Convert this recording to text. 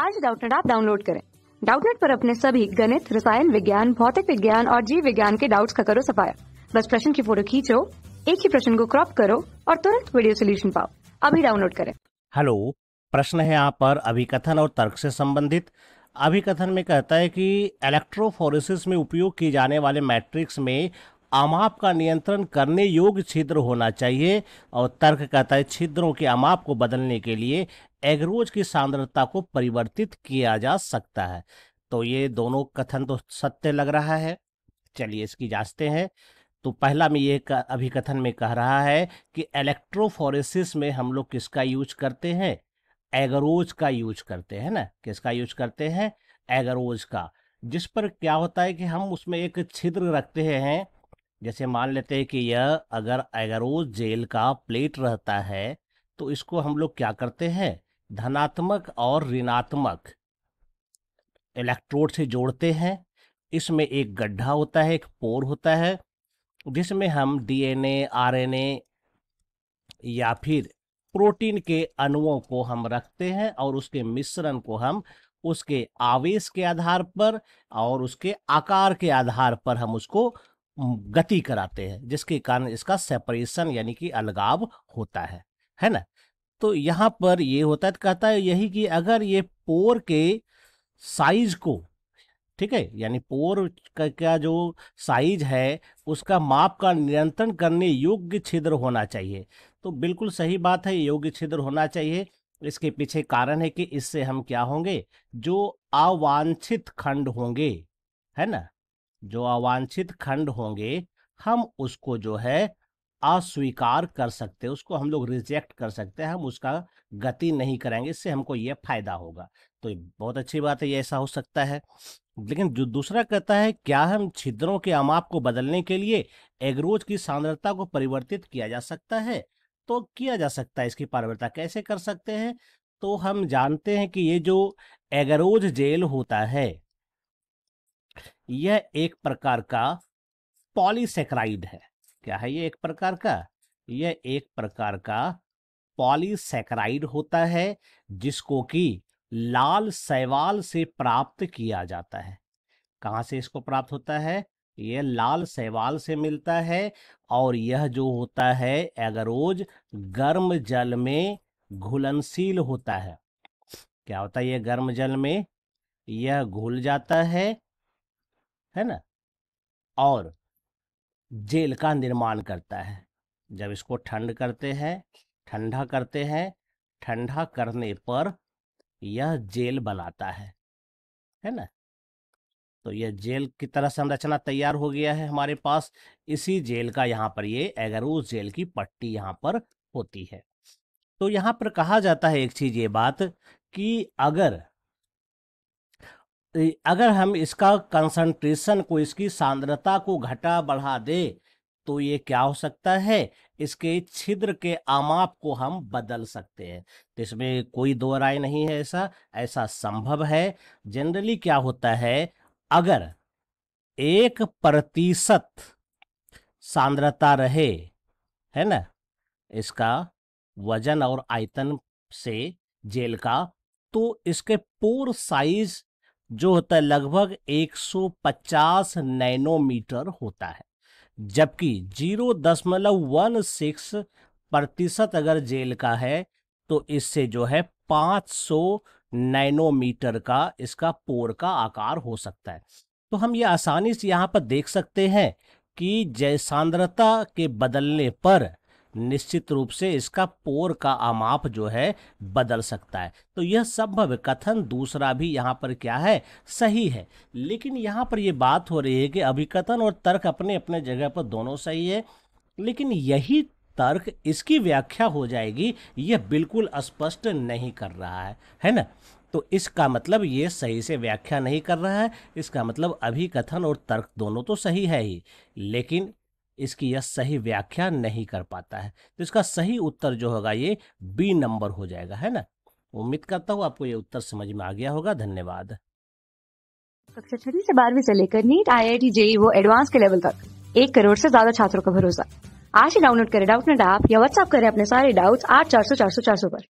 आज डाउटनेट आप डाउनलोड करें डाउटनेट पर अपने सभी गणित रसायन विज्ञान भौतिक विज्ञान और जीव विज्ञान के डाउट्स का करो सफाया बस प्रश्न की फोटो खींचो एक ही प्रश्न को क्रॉप करो और तुरंत वीडियो सोल्यूशन पाओ अभी डाउनलोड करें हेलो प्रश्न है यहाँ पर अभिकथन और तर्क से संबंधित अभिकथन में कहता है कि इलेक्ट्रोफोरेसिस में उपयोग किए जाने वाले मैट्रिक्स में अमाप का नियंत्रण करने योग्य छिद्र होना चाहिए और तर्क कहता है छिद्रों के अमाप को बदलने के लिए एग्रोज की सांद्रता को परिवर्तित किया जा सकता है तो ये दोनों कथन तो सत्य लग रहा है चलिए इसकी जांचते हैं तो पहला में ये अभिकथन में कह रहा है कि इलेक्ट्रोफोरेसिस में हम लोग किसका यूज करते हैं एगरोज का यूज करते हैं ना किसका यूज करते हैं एगरोज का जिस पर क्या होता है कि हम उसमें एक छिद्र रखते हैं जैसे मान लेते हैं कि यह अगर एगरोज जेल का प्लेट रहता है तो इसको हम लोग क्या करते हैं धनात्मक और ऋणात्मक इलेक्ट्रोड से जोड़ते हैं इसमें एक गड्ढा होता है एक पोर होता है जिसमें हम डीएनए आरएनए या फिर प्रोटीन के अणुओं को हम रखते हैं और उसके मिश्रण को हम उसके आवेश के आधार पर और उसके आकार के आधार पर हम उसको गति कराते हैं जिसके कारण इसका सेपरेशन यानी कि अलगाव होता है है ना तो यहाँ पर ये होता है तो कहता है यही कि अगर ये पोर के साइज को ठीक है यानी पोर का क्या जो साइज है उसका माप का नियंत्रण करने योग्य छिद्र होना चाहिए तो बिल्कुल सही बात है योग्य छिद्र होना चाहिए इसके पीछे कारण है कि इससे हम क्या होंगे जो अवांछित खंड होंगे है ना जो अवांछित खंड होंगे हम उसको जो है अस्वीकार कर सकते हैं उसको हम लोग रिजेक्ट कर सकते हैं हम उसका गति नहीं करेंगे इससे हमको ये फायदा होगा तो बहुत अच्छी बात है ये ऐसा हो सकता है लेकिन जो दूसरा कहता है क्या हम छिद्रों के अमाप को बदलने के लिए एग्रोज की सांद्रता को परिवर्तित किया जा सकता है तो किया जा सकता है इसकी पारवरता कैसे कर सकते हैं तो हम जानते हैं कि ये जो एगरोज जेल होता है यह एक प्रकार का पॉलीसेक्राइड है क्या है ये एक प्रकार का यह एक प्रकार का पॉलीसेक्राइड होता है जिसको कि लाल सैवाल से प्राप्त किया जाता है कहाँ से इसको प्राप्त होता है यह लाल सैवाल से मिलता है और यह जो होता है एगरोज गर्म जल में घुलनशील होता है क्या होता है यह गर्म जल में यह घुल जाता है है ना और जेल का निर्माण करता है जब इसको ठंड करते हैं ठंडा करते हैं ठंडा करने पर यह जेल बनाता है है ना तो यह जेल की तरह संरचना तैयार हो गया है हमारे पास इसी जेल का यहाँ पर ये एगरूस जेल की पट्टी यहाँ पर होती है तो यहाँ पर कहा जाता है एक चीज ये बात कि अगर अगर हम इसका कंसंट्रेशन को इसकी सांद्रता को घटा बढ़ा दे तो ये क्या हो सकता है इसके छिद्र के आमाप को हम बदल सकते हैं तो इसमें कोई दो राय नहीं है ऐसा ऐसा संभव है जनरली क्या होता है अगर एक प्रतिशत सांद्रता रहे है ना इसका वजन और आयतन से जेल का तो इसके पोर साइज जो होता है लगभग 150 नैनोमीटर होता है जबकि 0.16 प्रतिशत अगर जेल का है तो इससे जो है 500 नैनोमीटर का इसका पोर का आकार हो सकता है तो हम ये आसानी से यहाँ पर देख सकते हैं कि जय सांद्रता के बदलने पर निश्चित रूप से इसका पोर का आमाप जो है बदल सकता है तो यह संभव कथन दूसरा भी यहाँ पर क्या है सही है लेकिन यहाँ पर यह बात हो रही है कि अभिकथन और तर्क अपने अपने जगह पर दोनों सही है लेकिन यही तर्क इसकी व्याख्या हो जाएगी यह बिल्कुल स्पष्ट नहीं कर रहा है है ना तो इसका मतलब ये सही से व्याख्या नहीं कर रहा है इसका मतलब अभिकथन और तर्क दोनों तो सही है ही लेकिन इसकी यह सही व्याख्या नहीं कर पाता है तो इसका सही उत्तर जो होगा ये बी नंबर हो जाएगा है ना उम्मीद करता हूँ आपको ये उत्तर समझ में आ गया होगा धन्यवाद कक्षा छठी से बारहवीं से लेकर NEET I I T JEE वो एडवांस के लेवल तक एक करोड़ से ज्यादा छात्रों का भरोसा आज ही डाउनलोड करें डाउट नेट ऐप या व्हाट्सअप करें अपने सारे डाउट्स आठ चार सौ चार सौ चार सौ पर